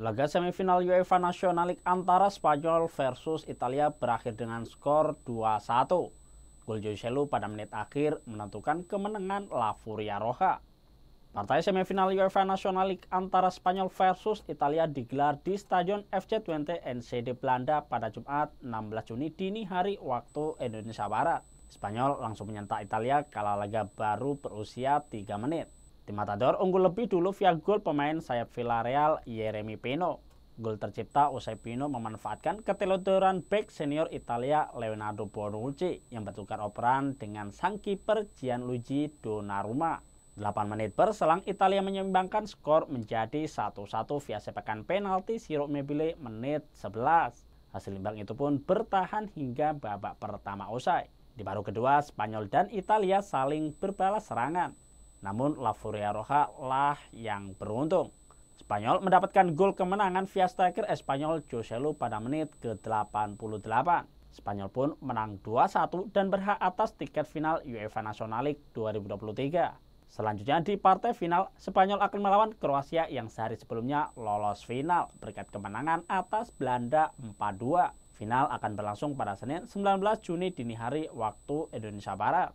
Laga semifinal UEFA National League antara Spanyol versus Italia berakhir dengan skor 2-1. Gol Joselu pada menit akhir menentukan kemenangan La Furia Roja. Partai semifinal UEFA National League antara Spanyol versus Italia digelar di Stadion FC20 NCD Belanda pada Jumat 16 Juni dini hari waktu Indonesia Barat. Spanyol langsung menyentak Italia kala laga baru berusia 3 menit. Tim Matador unggul lebih dulu via gol pemain sayap Villarreal Jeremy Pino. Gol tercipta usai Pino memanfaatkan ketelodoran back senior Italia Leonardo Bonucci yang bertukar operan dengan sang kiper Gianluigi Donnarumma. 8 menit berselang Italia menyeimbangkan skor menjadi 1-1 via sepakan penalti Siro Mebile menit 11. Hasil imbang itu pun bertahan hingga babak pertama usai. Di paruh kedua, Spanyol dan Italia saling berbalas serangan. Namun La Furia Roja lah yang beruntung. Spanyol mendapatkan gol kemenangan via striker Espanyol Joselu pada menit ke-88. Spanyol pun menang 2-1 dan berhak atas tiket final UEFA National League 2023. Selanjutnya di partai final, Spanyol akan melawan Kroasia yang sehari sebelumnya lolos final berkat kemenangan atas Belanda 4-2. Final akan berlangsung pada Senin 19 Juni dini hari waktu Indonesia Barat.